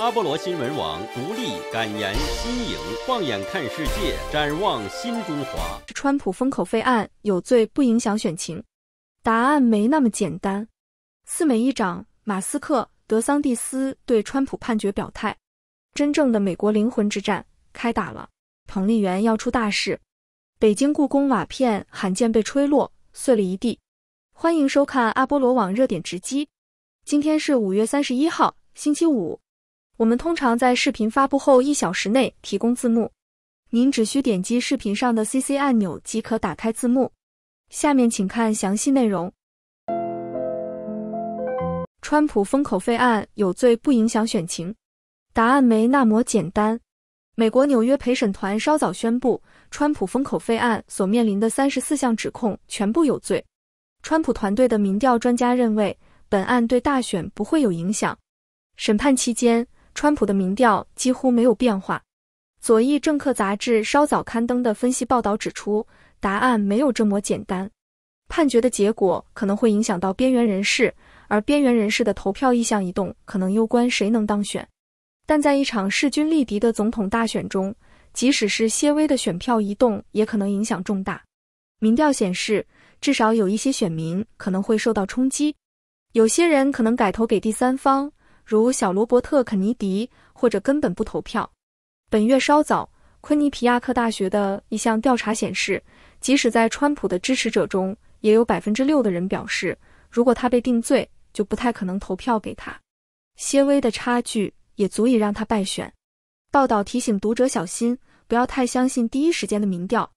阿波罗新闻网独立敢言新颖，放眼看世界，展望新中华。川普封口费案有罪不影响选情，答案没那么简单。四美议长马斯克德桑蒂斯对川普判决表态，真正的美国灵魂之战开打了。彭丽媛要出大事。北京故宫瓦片罕见被吹落，碎了一地。欢迎收看阿波罗网热点直击。今天是五月三十一号，星期五。我们通常在视频发布后一小时内提供字幕，您只需点击视频上的 CC 按钮即可打开字幕。下面请看详细内容。川普封口费案有罪不影响选情，答案没那么简单。美国纽约陪审团稍早宣布，川普封口费案所面临的三十四项指控全部有罪。川普团队的民调专家认为，本案对大选不会有影响。审判期间。川普的民调几乎没有变化。左翼政客杂志稍早刊登的分析报道指出，答案没有这么简单。判决的结果可能会影响到边缘人士，而边缘人士的投票意向移动可能攸关谁能当选。但在一场势均力敌的总统大选中，即使是些微的选票移动也可能影响重大。民调显示，至少有一些选民可能会受到冲击，有些人可能改投给第三方。如小罗伯特·肯尼迪，或者根本不投票。本月稍早，昆尼皮亚克大学的一项调查显示，即使在川普的支持者中，也有百分之六的人表示，如果他被定罪，就不太可能投票给他。些微的差距也足以让他败选。报道提醒读者小心，不要太相信第一时间的民调。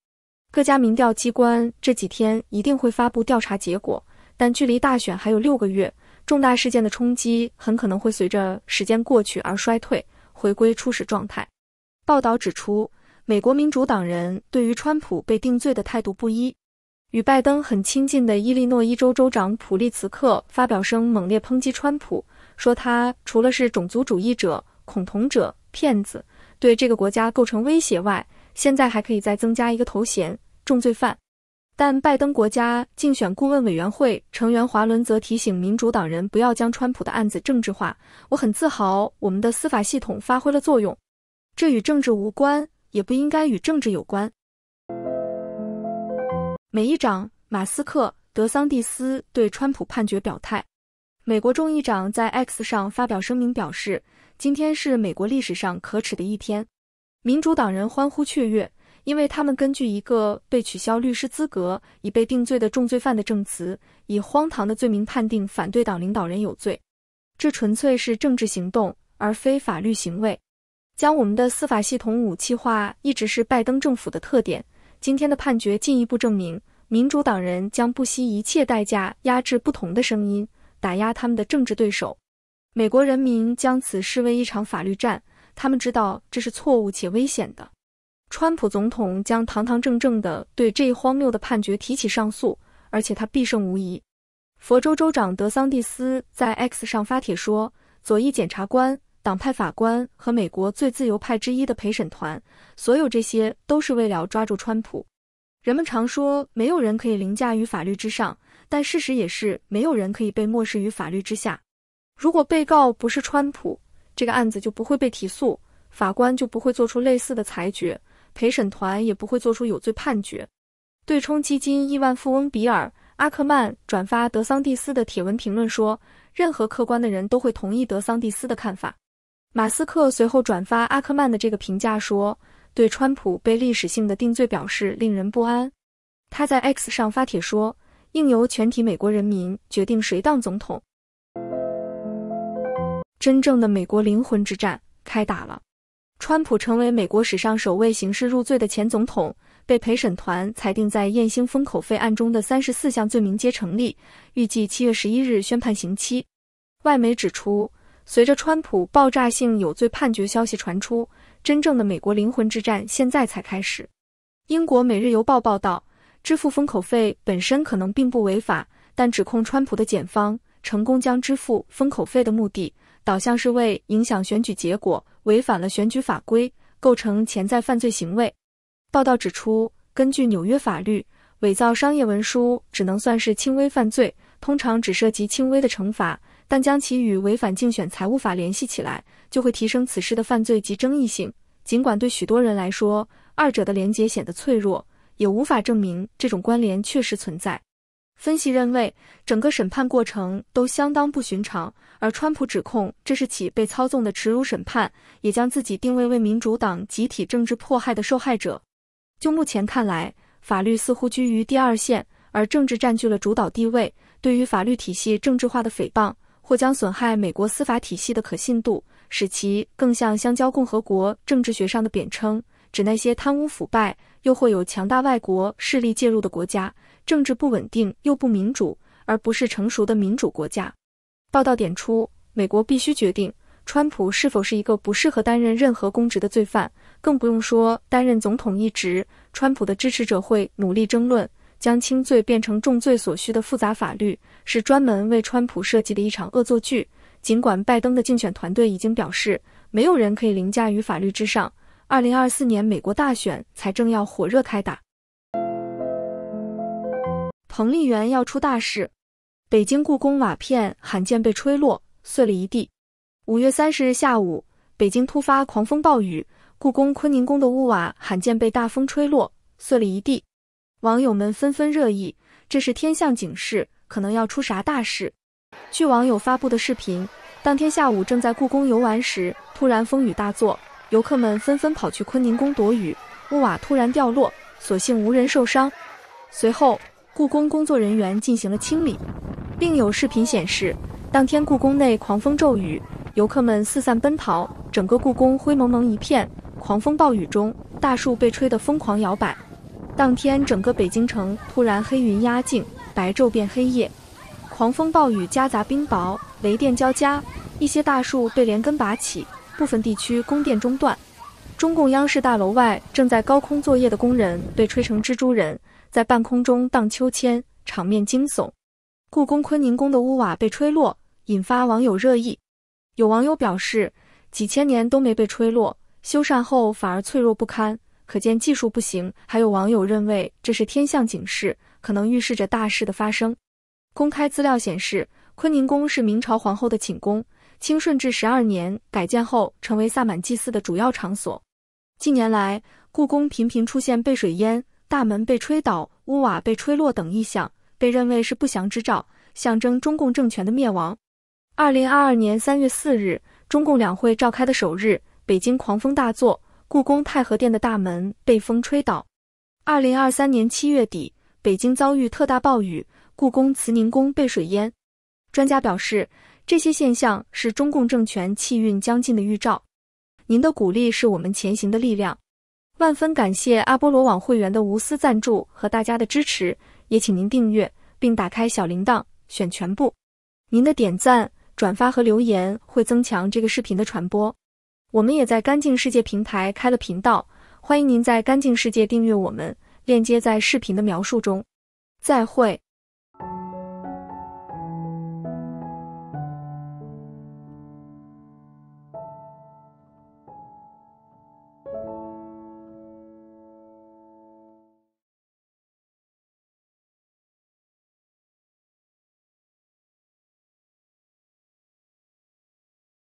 各家民调机关这几天一定会发布调查结果，但距离大选还有六个月。重大事件的冲击很可能会随着时间过去而衰退，回归初始状态。报道指出，美国民主党人对于川普被定罪的态度不一。与拜登很亲近的伊利诺伊州州长普利茨克发表声猛烈抨击川普，说他除了是种族主义者、恐同者、骗子，对这个国家构成威胁外，现在还可以再增加一个头衔——重罪犯。但拜登国家竞选顾问委员会成员华伦则提醒民主党人不要将川普的案子政治化。我很自豪我们的司法系统发挥了作用，这与政治无关，也不应该与政治有关。美议长马斯克、德桑蒂斯对川普判决表态。美国众议长在 X 上发表声明，表示今天是美国历史上可耻的一天。民主党人欢呼雀跃。因为他们根据一个被取消律师资格、已被定罪的重罪犯的证词，以荒唐的罪名判定反对党领导人有罪，这纯粹是政治行动而非法律行为。将我们的司法系统武器化一直是拜登政府的特点。今天的判决进一步证明，民主党人将不惜一切代价压制不同的声音，打压他们的政治对手。美国人民将此视为一场法律战，他们知道这是错误且危险的。川普总统将堂堂正正地对这一荒谬的判决提起上诉，而且他必胜无疑。佛州州长德桑蒂斯在 X 上发帖说：“左翼检察官、党派法官和美国最自由派之一的陪审团，所有这些都是为了抓住川普。人们常说没有人可以凌驾于法律之上，但事实也是没有人可以被漠视于法律之下。如果被告不是川普，这个案子就不会被提诉，法官就不会做出类似的裁决。”陪审团也不会做出有罪判决。对冲基金亿万富翁比尔·阿克曼转发德桑蒂斯的帖文评论说：“任何客观的人都会同意德桑蒂斯的看法。”马斯克随后转发阿克曼的这个评价说：“对川普被历史性的定罪表示令人不安。”他在 X 上发帖说：“应由全体美国人民决定谁当总统。”真正的美国灵魂之战开打了。川普成为美国史上首位刑事入罪的前总统，被陪审团裁定在燕兴封口费案中的三十四项罪名皆成立，预计七月十一日宣判刑期。外媒指出，随着川普爆炸性有罪判决消息传出，真正的美国灵魂之战现在才开始。英国《每日邮报》报道，支付封口费本身可能并不违法，但指控川普的检方成功将支付封口费的目的导向是为影响选举结果。违反了选举法规，构成潜在犯罪行为。报道指出，根据纽约法律，伪造商业文书只能算是轻微犯罪，通常只涉及轻微的惩罚。但将其与违反竞选财务法联系起来，就会提升此事的犯罪及争议性。尽管对许多人来说，二者的连结显得脆弱，也无法证明这种关联确实存在。分析认为，整个审判过程都相当不寻常，而川普指控这是起被操纵的耻辱审判，也将自己定位为民主党集体政治迫害的受害者。就目前看来，法律似乎居于第二线，而政治占据了主导地位。对于法律体系政治化的诽谤，或将损害美国司法体系的可信度，使其更像香蕉共和国政治学上的贬称，指那些贪污腐败又或有强大外国势力介入的国家。政治不稳定又不民主，而不是成熟的民主国家。报道点出，美国必须决定川普是否是一个不适合担任任何公职的罪犯，更不用说担任总统一职。川普的支持者会努力争论，将轻罪变成重罪所需的复杂法律是专门为川普设计的一场恶作剧。尽管拜登的竞选团队已经表示，没有人可以凌驾于法律之上。二零二四年美国大选才正要火热开打。彭丽媛要出大事！北京故宫瓦片罕见被吹落，碎了一地。五月三十日下午，北京突发狂风暴雨，故宫坤宁宫的屋瓦罕见被大风吹落，碎了一地。网友们纷纷热议，这是天象警示，可能要出啥大事。据网友发布的视频，当天下午正在故宫游玩时，突然风雨大作，游客们纷纷跑去坤宁宫躲雨，屋瓦突然掉落，所幸无人受伤。随后。故宫工作人员进行了清理，并有视频显示，当天故宫内狂风骤雨，游客们四散奔逃，整个故宫灰蒙蒙一片。狂风暴雨中，大树被吹得疯狂摇摆。当天，整个北京城突然黑云压境，白昼变黑夜，狂风暴雨夹杂冰雹，雷电交加，一些大树被连根拔起，部分地区供电中断。中共央视大楼外正在高空作业的工人被吹成蜘蛛人，在半空中荡秋千，场面惊悚。故宫坤宁宫的屋瓦被吹落，引发网友热议。有网友表示，几千年都没被吹落，修缮后反而脆弱不堪，可见技术不行。还有网友认为这是天象警示，可能预示着大事的发生。公开资料显示，坤宁宫是明朝皇后的寝宫，清顺治十二年改建后，成为萨满祭祀的主要场所。近年来，故宫频频出现被水淹、大门被吹倒、屋瓦被吹落等异象，被认为是不祥之兆，象征中共政权的灭亡。二零二二年三月四日，中共两会召开的首日，北京狂风大作，故宫太和殿的大门被风吹倒。二零二三年七月底，北京遭遇特大暴雨，故宫慈宁宫被水淹。专家表示，这些现象是中共政权气运将尽的预兆。您的鼓励是我们前行的力量，万分感谢阿波罗网会员的无私赞助和大家的支持，也请您订阅并打开小铃铛，选全部。您的点赞、转发和留言会增强这个视频的传播。我们也在干净世界平台开了频道，欢迎您在干净世界订阅我们，链接在视频的描述中。再会。